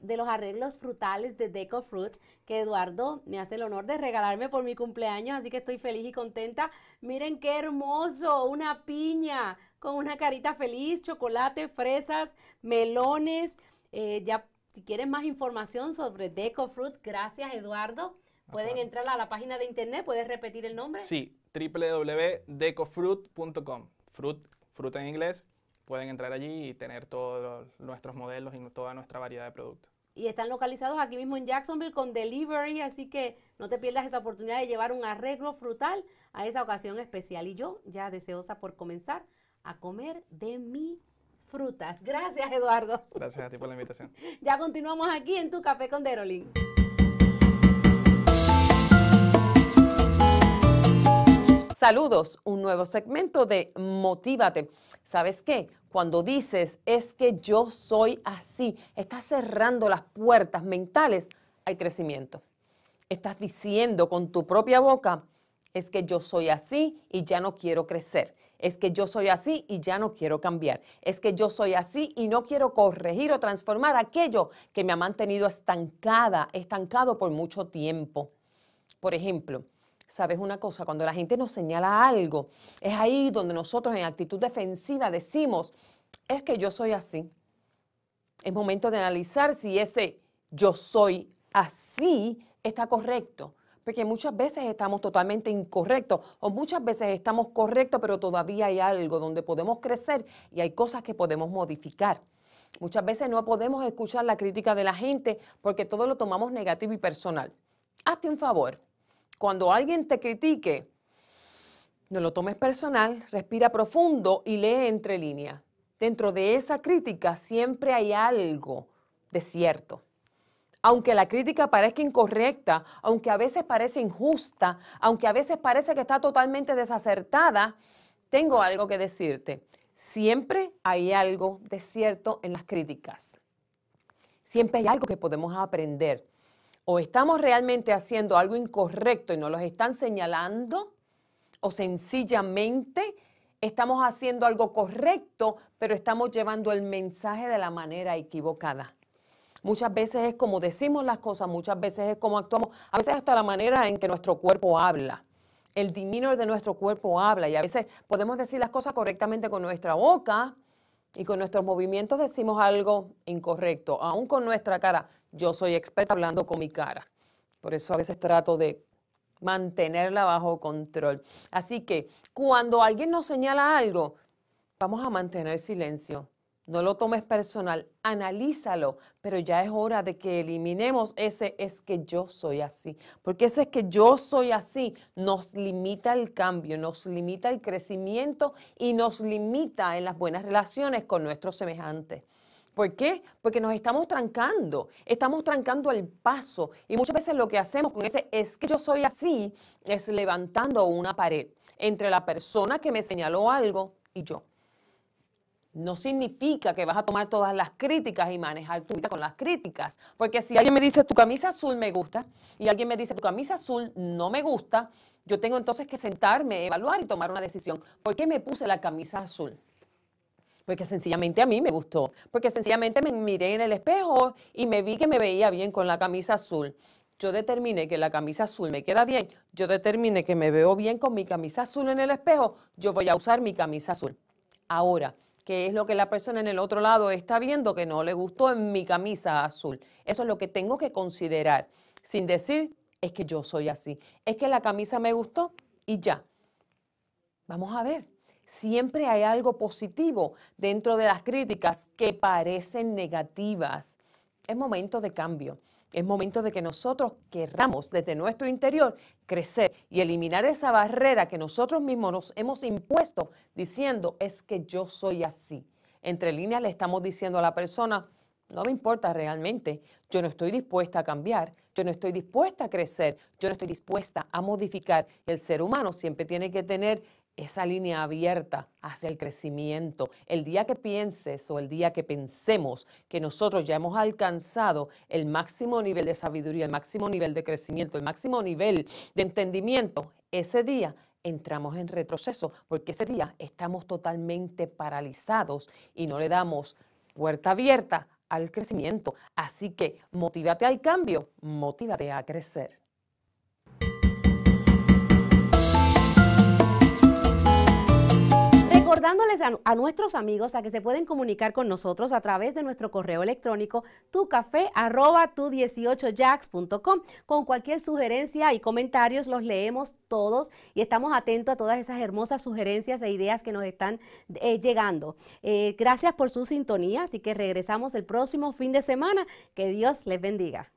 de los arreglos frutales de Deco Fruit que Eduardo me hace el honor de regalarme por mi cumpleaños, así que estoy feliz y contenta. Miren qué hermoso, una piña con una carita feliz, chocolate, fresas, melones. Eh, ya si quieren más información sobre Deco Fruit, gracias Eduardo. Pueden entrar a la página de internet, puedes repetir el nombre. Sí, www.decofruit.com. Fruit, fruta en inglés pueden entrar allí y tener todos nuestros modelos y toda nuestra variedad de productos. Y están localizados aquí mismo en Jacksonville con delivery, así que no te pierdas esa oportunidad de llevar un arreglo frutal a esa ocasión especial. Y yo ya deseosa por comenzar a comer de mi frutas. Gracias, Eduardo. Gracias a ti por la invitación. ya continuamos aquí en Tu Café con Derolín. Saludos, un nuevo segmento de Motívate. ¿Sabes qué? Cuando dices es que yo soy así, estás cerrando las puertas mentales al crecimiento. Estás diciendo con tu propia boca, es que yo soy así y ya no quiero crecer. Es que yo soy así y ya no quiero cambiar. Es que yo soy así y no quiero corregir o transformar aquello que me ha mantenido estancada, estancado por mucho tiempo. Por ejemplo, sabes una cosa, cuando la gente nos señala algo, es ahí donde nosotros en actitud defensiva decimos, es que yo soy así. Es momento de analizar si ese yo soy así está correcto porque muchas veces estamos totalmente incorrectos o muchas veces estamos correctos, pero todavía hay algo donde podemos crecer y hay cosas que podemos modificar. Muchas veces no podemos escuchar la crítica de la gente porque todo lo tomamos negativo y personal. Hazte un favor, cuando alguien te critique, no lo tomes personal, respira profundo y lee entre líneas. Dentro de esa crítica siempre hay algo de cierto. Aunque la crítica parezca incorrecta, aunque a veces parece injusta, aunque a veces parece que está totalmente desacertada, tengo algo que decirte. Siempre hay algo de cierto en las críticas. Siempre hay algo que podemos aprender o estamos realmente haciendo algo incorrecto y nos los están señalando, o sencillamente estamos haciendo algo correcto, pero estamos llevando el mensaje de la manera equivocada. Muchas veces es como decimos las cosas, muchas veces es como actuamos, a veces hasta la manera en que nuestro cuerpo habla. El diminuo de nuestro cuerpo habla y a veces podemos decir las cosas correctamente con nuestra boca, y con nuestros movimientos decimos algo incorrecto, aún con nuestra cara. Yo soy experta hablando con mi cara. Por eso a veces trato de mantenerla bajo control. Así que cuando alguien nos señala algo, vamos a mantener silencio. No lo tomes personal, analízalo, pero ya es hora de que eliminemos ese es que yo soy así, porque ese es que yo soy así nos limita el cambio, nos limita el crecimiento y nos limita en las buenas relaciones con nuestros semejantes. ¿Por qué? Porque nos estamos trancando, estamos trancando el paso y muchas veces lo que hacemos con ese es que yo soy así es levantando una pared entre la persona que me señaló algo y yo no significa que vas a tomar todas las críticas y manejar tu vida con las críticas. Porque si alguien me dice tu camisa azul me gusta y alguien me dice tu camisa azul no me gusta, yo tengo entonces que sentarme, evaluar y tomar una decisión. ¿Por qué me puse la camisa azul? Porque sencillamente a mí me gustó. Porque sencillamente me miré en el espejo y me vi que me veía bien con la camisa azul. Yo determiné que la camisa azul me queda bien. Yo determiné que me veo bien con mi camisa azul en el espejo. Yo voy a usar mi camisa azul. Ahora, que es lo que la persona en el otro lado está viendo que no le gustó en mi camisa azul. Eso es lo que tengo que considerar, sin decir, es que yo soy así, es que la camisa me gustó y ya. Vamos a ver, siempre hay algo positivo dentro de las críticas que parecen negativas. Es momento de cambio. Es momento de que nosotros querramos desde nuestro interior crecer y eliminar esa barrera que nosotros mismos nos hemos impuesto diciendo es que yo soy así. Entre líneas le estamos diciendo a la persona, no me importa realmente, yo no estoy dispuesta a cambiar, yo no estoy dispuesta a crecer, yo no estoy dispuesta a modificar. El ser humano siempre tiene que tener esa línea abierta hacia el crecimiento. El día que pienses o el día que pensemos que nosotros ya hemos alcanzado el máximo nivel de sabiduría, el máximo nivel de crecimiento, el máximo nivel de entendimiento, ese día entramos en retroceso, porque ese día estamos totalmente paralizados y no le damos puerta abierta al crecimiento. Así que motívate al cambio, motívate a crecer. a, nuestros amigos a que se pueden comunicar con nosotros a través de nuestro correo electrónico tucafetu 18 jackscom con cualquier sugerencia y comentarios los leemos todos y estamos atentos a todas esas hermosas sugerencias e ideas que nos están eh, llegando. Eh, gracias por su sintonía, así que regresamos el próximo fin de semana. Que Dios les bendiga.